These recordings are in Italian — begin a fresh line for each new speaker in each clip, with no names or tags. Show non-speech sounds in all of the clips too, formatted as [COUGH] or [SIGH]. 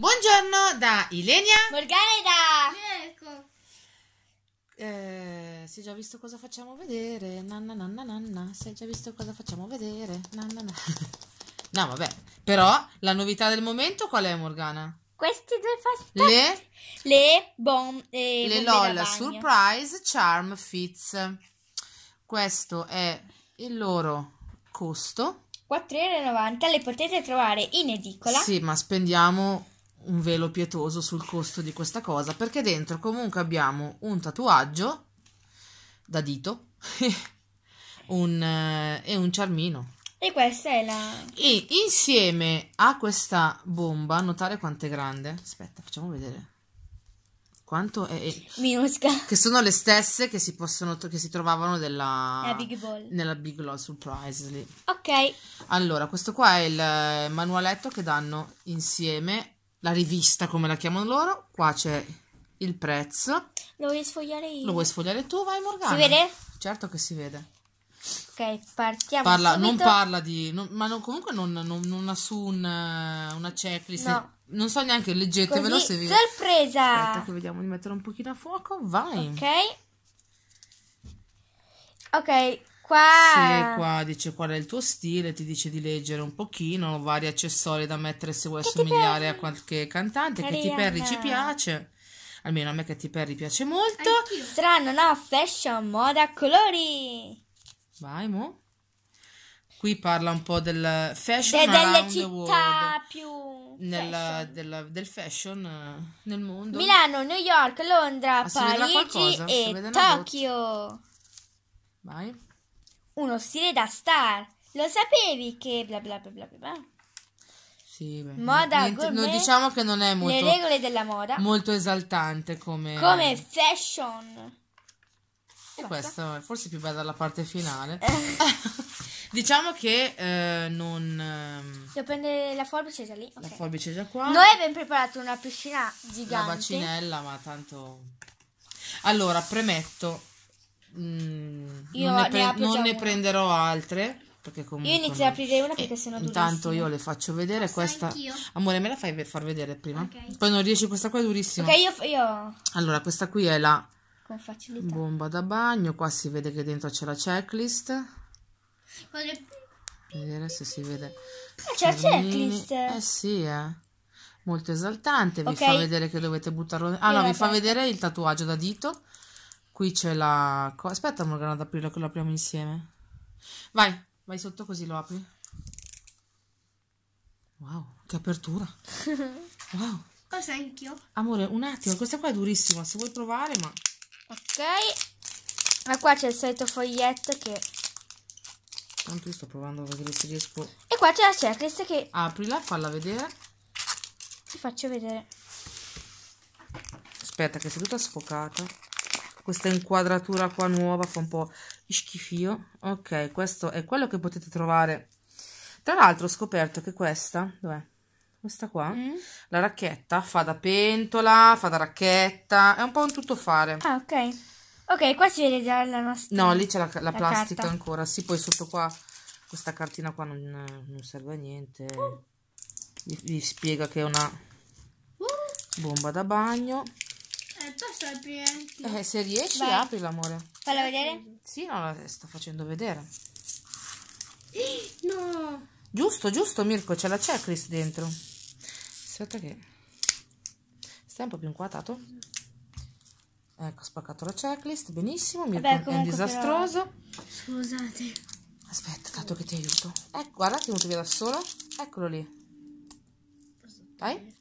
Buongiorno da Ilenia Morgana e da Mirko. Eh, è già visto cosa facciamo vedere? Nanna nanna nanna. è già visto cosa facciamo vedere? Nanna, nanna. [LAUGHS] No, vabbè. Però la novità del momento qual è, Morgana?
Questi due fastotti. Le
le bombe eh, le LOL Surprise Charm Fits. Questo è il loro costo.
4,90 euro le potete trovare in edicola. Sì,
ma spendiamo un velo pietoso sul costo di questa cosa perché dentro comunque abbiamo un tatuaggio da dito [LAUGHS] un, eh, e un ciarmino e questa è la e insieme a questa bomba notare quanto è grande aspetta facciamo vedere quanto è, minusca che sono le stesse che si possono che si trovavano della big nella Big Ball Surprise lì. ok allora questo qua è il eh, manualetto che danno insieme la rivista come la chiamano loro, qua c'è il prezzo.
Lo vuoi sfogliare io? Lo vuoi
sfogliare tu? Vai Morgana. Si vede? Certo che si vede.
Ok, partiamo parla, Non parla
di... Non, ma non, comunque non, non, non, ha su una, una checklist. No. Non so neanche, leggetevelo Così, se vi... sorpresa! Aspetta che vediamo di metterlo un pochino a fuoco. Vai! Ok.
Ok, qua. Sì, qua
dice qual è il tuo stile, ti dice di leggere un pochino, vari accessori da mettere se vuoi che assomigliare a qualche cantante. Carina. Katy Perry ci piace. Almeno a me Katy Perry piace molto.
Anch'io. Strano, no? Fashion, moda, colori.
Vai, mo. Qui parla un po' del fashion De, delle
città più
nel, fashion. Della, del fashion eh,
nel mondo. Milano, New York, Londra, ah, Parigi e Tokyo. Vai uno stile da star. Lo sapevi che bla bla bla bla bla.
Sì, beh. Moda niente, gourmet, non diciamo che non è molto Le regole
della moda. Molto
esaltante come come
fashion.
E questa è forse più bella la parte finale. Eh. [LAUGHS] diciamo che eh, non. Ehm,
Devo prendere la forbice già lì. Okay.
La forbice già qua.
Noi abbiamo preparato una piscina gigante. La bacinella,
ma tanto. Allora, premetto Mm, io non, ne, pre- ne, non ne prenderò altre. Perché comunque io inizio ad aprire
una perché sennò tu. Intanto
io le faccio vedere Posso questa. Anch'io? Amore, me la fai far vedere prima? Okay. Poi non riesci, questa qua è durissima. Ok, io, io. Allora, questa qui è la Con facilità. bomba da bagno. Qua si vede che dentro c'è la checklist. Vorrei... Vedere se si vede. Ah, c'è la checklist. Eh sì, eh molto esaltante. Vi okay. fa vedere che dovete buttarlo. Ah, no, vi fa vedere il tatuaggio da dito Qui c'è la... Aspetta Morgana ad aprirlo che lo apriamo insieme. Vai, vai sotto così lo apri. Wow, che apertura. [LAUGHS] Wow.
Cosa anch'io?
Amore, un attimo, questa qua è durissima, se vuoi provare ma...
Ok. Ma qua c'è il solito foglietto che...
Tanto io sto provando a vedere se riesco...
E qua c'è la checklist che...
Aprila, falla vedere.
Ti faccio vedere.
Aspetta, che è seduta sfocata questa inquadratura qua nuova fa un po' schifio ok questo è quello che potete trovare tra l'altro ho scoperto che questa dov'è? questa qua mm. la racchetta fa da pentola fa da racchetta è un po' un tuttofare ah ok
ok qua si vede già la nostra no lì c'è la, la, la, plastica carta.
ancora sì poi sotto qua questa cartina qua non, non serve a niente uh. vi, vi spiega che è una bomba da bagno
Posso aprire Eh, se riesci, Vai. apri
l'amore. Falla vedere? Sì, no, la sto facendo vedere. No! Giusto, giusto, Mirko, c'è la checklist dentro. Aspetta che... Stai un po' più inquadrato? Ecco, ho spaccato la checklist, benissimo. Mirko Vabbè, è disastroso. Però... Scusate. Aspetta, tanto che ti aiuto. Ecco, guarda, ti è via da solo. Eccolo lì. Vai.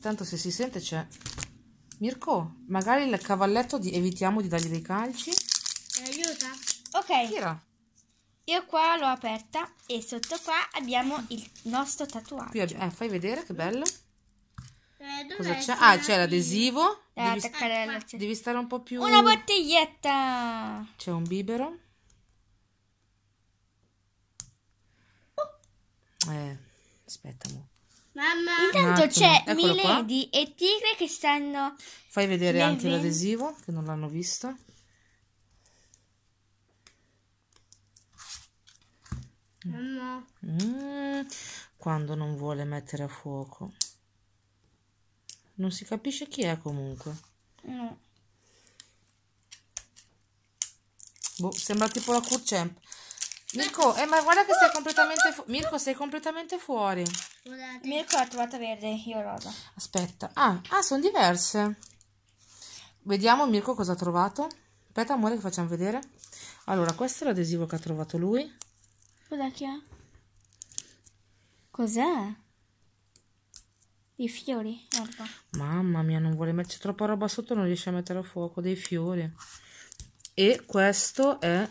Tanto se si sente c'è. Mirko, magari il cavalletto di... evitiamo di dargli dei calci.
Eh, aiuta.
Ok. Tira.
Io qua l'ho aperta e sotto qua abbiamo il nostro tatuaggio.
Eh, fai vedere che bello. Eh, Cosa c'è? Ah, c'è l'adesivo. Devi, st
ah, devi stare un po' più... Una bottiglietta!
C'è un bibero. Oh. Eh, aspetta. Mo. Mamma. Intanto c'è Eccolo Milady
qua. e Tigre che stanno...
Fai vedere Bevendo. anche l'adesivo, che non l'hanno visto. Mamma. Mm, quando non vuole mettere a fuoco. Non si capisce chi è comunque. No. Boh, sembra tipo la Kurchamp. Mirko, eh, ma guarda che sei completamente fuori. Mirko, sei completamente fuori. Scusate. Mirko ha trovato verde, io rosa. Aspetta. Ah, ah, sono diverse. Vediamo Mirko cosa ha trovato. Aspetta, amore, che facciamo vedere. Allora, questo è l'adesivo che ha trovato lui. Guarda che ha. Cos'è?
I fiori, guarda.
Mamma mia, non vuole metterci troppa roba sotto, non riesce a mettere a fuoco. Dei fiori. E questo è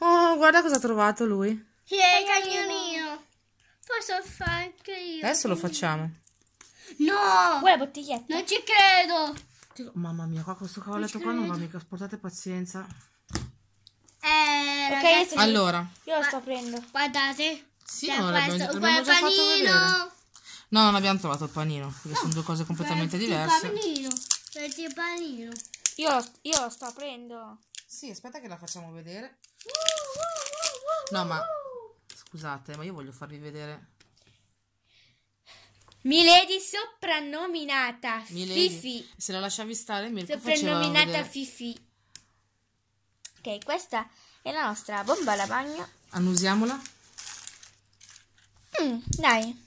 Oh, guarda cosa ha trovato lui.
Che cagnolino. Posso fare anche io. Adesso lo facciamo. No! Quella bottiglietta. Non ci credo.
Mamma mia, qua questo cavoletto qua non va mica. Portate pazienza.
Eh, ragazzi, allora. Io lo sto aprendo. Guardate. Sì, cioè, no, l'abbiamo, l'abbiamo già fatto vedere.
No, non abbiamo trovato il panino, perché no, sono due cose completamente diverse. Il panino, il panino. Io, io lo sto aprendo. Sì, aspetta che la facciamo vedere. No, ma scusate, ma io voglio farvi vedere.
Milady soprannominata Milady. Fifi.
Se la lasciavi stare, mi Soprannominata
Fifi. Ok, questa è la nostra bomba alla bagno.
Annusiamola. Mm, dai.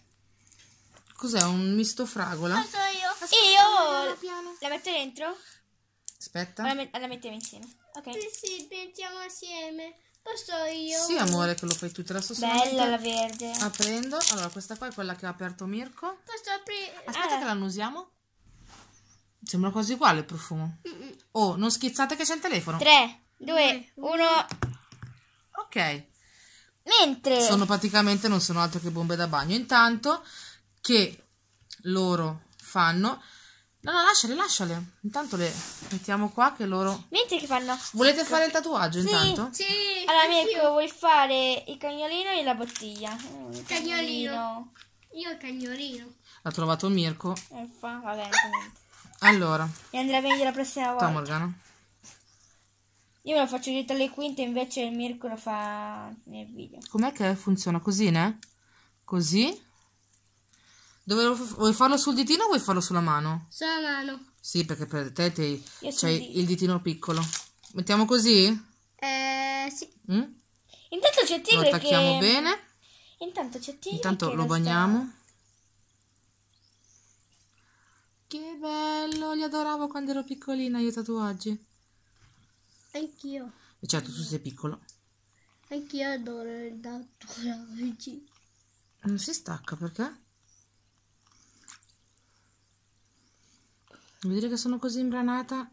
Cos'è? Un misto fragola? Lo
so io. Aspetta, io la, la metto dentro? Aspetta. La, met la mettiamo insieme. Ok. Sì, sì, piantiamo assieme. Posso io?
Sì, amore, che lo fai tu, te la sto Bella la verde. Aprendo. Allora, questa qua è quella che ha aperto Mirko. Posso aprire? Aspetta ah. che la annusiamo. Sembra quasi uguale il profumo. Oh, non schizzate che c'è il telefono. 3, 2, 1. Ok. Mentre... Sono praticamente, non sono altro che bombe da bagno. Intanto che loro fanno No, no, lasciale, lasciale. Intanto le mettiamo qua che loro...
Niente che fanno. Volete fare il tatuaggio sì, intanto? Sì, Allora, Mirko, vuoi fare il cagnolino e la bottiglia?
Mm, il cagnolino.
Io il cagnolino.
L'ha trovato Mirko.
E eh, fa, vabbè, comunque. Allora. E andrà meglio la prossima volta. Ciao Morgana. Io me lo faccio dietro alle quinte, invece il Mirko lo fa nel video.
Com'è che funziona? Così, né? Così. Dove lo, vuoi farlo sul ditino o vuoi farlo sulla mano?
Sulla mano.
Sì, perché per te, te c'hai il ditino piccolo. Mettiamo così?
Eh, sì.
Mm? Intanto c'è Tigre Lo attacchiamo che... bene. Intanto c'è Tigre Intanto lo bagniamo. Sta... Che bello, li adoravo quando ero piccolina io tatuaggi. Anch'io. E certo, tu sei piccolo.
Anch'io adoro il tatuaggio.
Non si stacca, perché? Vuol dire che sono così imbranata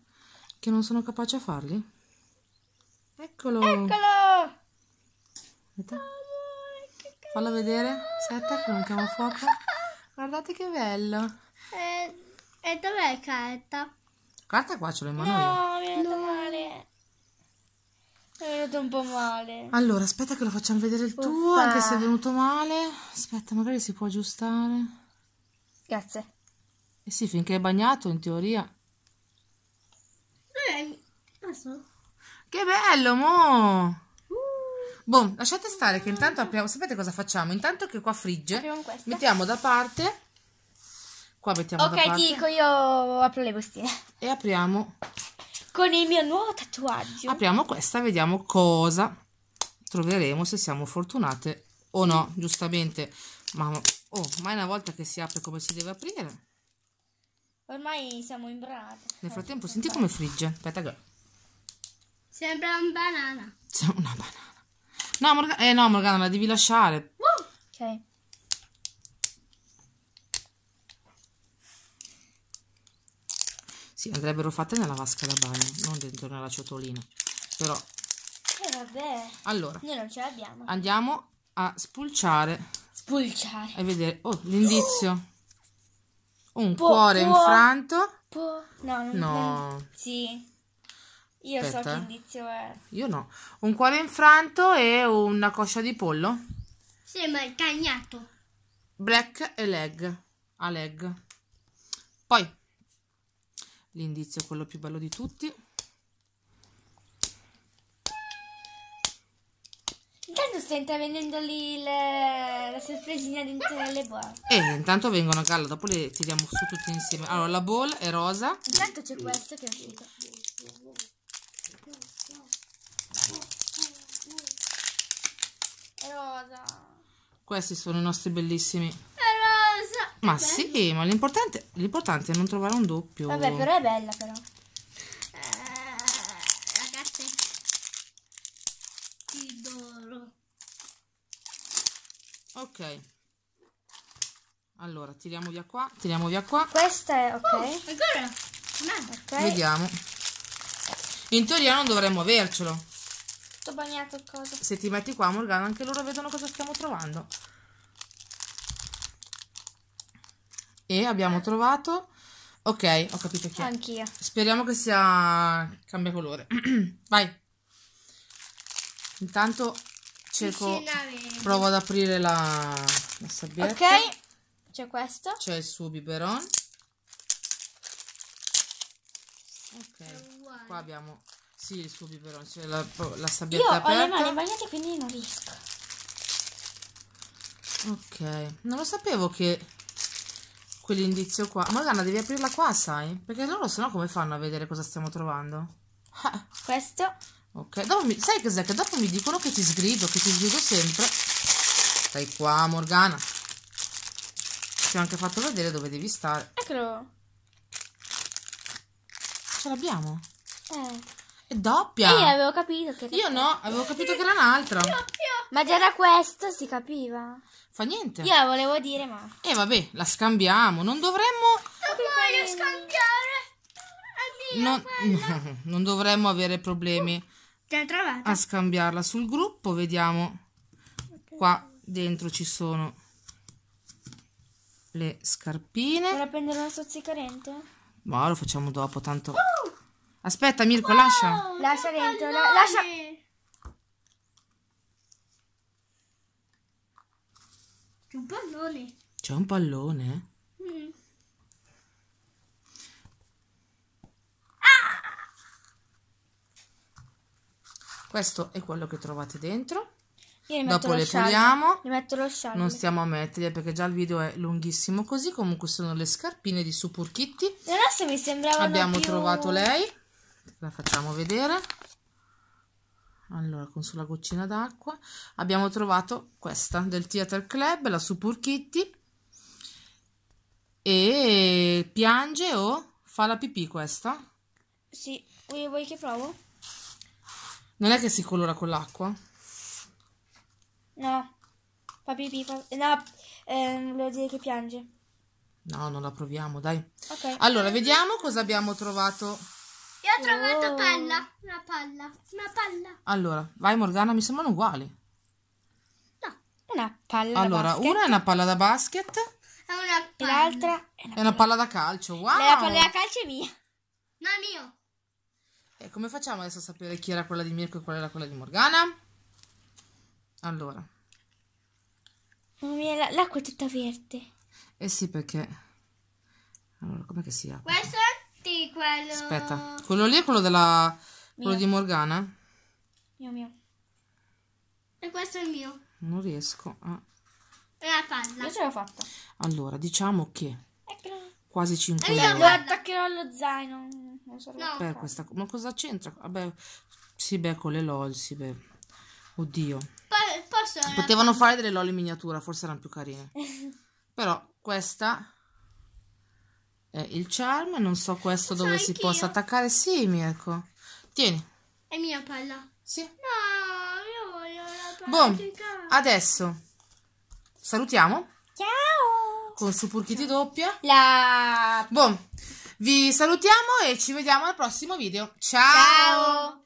che non sono capace a farli? Eccolo! Eccolo! Aspetta. Fallo vedere. Aspetta che chiamo fuoco. Guardate che bello. Eh, e dov'è carta? Carta qua ce l'ho in mano no,
io. Mi no, mi male. Mi è venuto un po' male.
Allora, aspetta che lo facciamo vedere il Uffa. tuo, anche se è venuto male. Aspetta, magari si può aggiustare. Grazie. Eh sì, finché è bagnato, in teoria. Eh, Che bello, mo! Uh. Boh, lasciate stare che intanto apriamo... Sapete cosa facciamo? Intanto che qua frigge, mettiamo da parte... Qua mettiamo okay, da parte... Ok, ti dico,
io apro le bustine. E
apriamo... Con il mio nuovo tatuaggio. Apriamo questa, vediamo cosa troveremo, se siamo fortunate o no, giustamente. Ma, oh, mai una volta che si apre come si deve aprire
Ormai siamo in brata. Nel frattempo, oh, senti come
frigge. Aspetta che...
Sembra un banana.
Una banana. No, Morgana, eh, no, Morgana la devi lasciare. Uh, ok. Sì, andrebbero fatte nella vasca da bagno, non dentro nella ciotolina. Però...
Eh, vabbè. Allora. Noi non ce l'abbiamo.
Andiamo a spulciare. Spulciare. E vedere... Oh, l'indizio. Oh! Un po, cuore po, infranto.
Po, no, non, no. sì. Io Aspetta. so che indizio è.
Io no. Un cuore infranto e una coscia di pollo. Sembra il cagnato. Black e leg. A leg. Poi l'indizio è quello più bello di tutti.
Tanto sta intravenendo lì le... la sorpresina dentro le bolle.
E intanto vengono Galla, dopo le tiriamo su tutte insieme. Allora, la ball è rosa. Intanto
c'è questo che è uscito. È rosa.
Questi sono i nostri bellissimi. È
rosa. Ma Beh. sì,
ma l'importante è non trovare un doppio. Vabbè, però è bella però. ok allora tiriamo via qua tiriamo via qua questa è ok oh,
ancora okay. vediamo
in teoria non dovremmo avercelo
sto bagnato il se
ti metti qua Morgana anche loro vedono cosa stiamo trovando e abbiamo trovato ok ho capito chi è anch'io speriamo che sia cambia colore [CLEARS THROAT] vai intanto cieco provo ad aprire la, la sabbietta. Ok,
c'è questo.
C'è il suo biberon. Ok, qua abbiamo... Sì, il suo biberon, c'è la, la sabbietta Io aperta. ho le mani bagnate quindi non riesco. Ok, non lo sapevo che quell'indizio qua... Morgana, devi aprirla qua, sai? Perché loro sennò come fanno a vedere cosa stiamo trovando? [LAUGHS] Questo ok dopo mi, sai cos'è che dopo mi dicono che ti sgrido che ti sgrido sempre stai qua Morgana ti ho anche fatto vedere dove devi stare
eccolo eh,
ce l'abbiamo eh è doppia. io eh, avevo capito che Io no, avevo capito che era un'altra.
Ma già da questo si capiva.
Fa niente. Io la
volevo dire, ma.
E eh, vabbè, la scambiamo. Non dovremmo. Non voglio scambiare. Non... [LAUGHS] non dovremmo avere problemi. A scambiarla sul gruppo, vediamo. Qua dentro ci sono le scarpine. Vuole prendere una stuzzicarente? Ma lo facciamo dopo, tanto... Oh! Aspetta Mirko, wow, lascia.
Lascia dentro, la, lascia... C'è un pallone.
C'è un pallone? Mm. questo è quello che trovate dentro
dopo le puliamo
non stiamo a metterle perché già il video è lunghissimo così comunque sono le scarpine di Super Kitty Adesso nostre mi sembravano abbiamo più... trovato lei la facciamo vedere allora con sulla goccina d'acqua abbiamo trovato questa del Theater Club la Super Kitty e piange o fa la pipì questa? sì
vuoi che provo?
Non è che si colora con l'acqua?
No. Fa pipì, fa... Eh, no, ehm, volevo dire che piange.
No, non la proviamo, dai.
Okay. Allora,
vediamo cosa abbiamo trovato. Io
ho trovato oh. palla, una palla, una palla.
Allora, vai Morgana, mi sembrano uguali.
No, una palla Allora, una è una
palla da basket.
È una palla.
L'altra è, è una palla da calcio, wow. La palla da
calcio è mia. No, è mio.
E come facciamo adesso a sapere chi era quella di Mirko e qual era quella di Morgana? Allora. Oh, mia, l'acqua è tutta verde. Eh sì, perché... Allora, com'è che si apre?
Questo è quello... Aspetta, quello lì è
quello della... Quello di Morgana?
Mio, mio. E questo è il mio.
Non riesco a...
E la palla. Io ce l'ho fatta.
Allora, diciamo che... Eccola quasi 5 euro. Io lo
attaccherò allo zaino. Non so no. beh, questa,
ma cosa c'entra? Vabbè, sì, beh, con le LOL, sì, beh. Oddio. P Potevano fare delle LOL in miniatura, forse erano più carine. [LAUGHS] Però questa è il charm, non so questo dove Sai si possa io... attaccare. Sì, Mirko. Ecco. Tieni.
È mia palla. Sì. No, io voglio la palla. Boh,
adesso salutiamo con Supurchiti doppia. La... Boh, vi salutiamo e ci vediamo al prossimo video. Ciao! Ciao!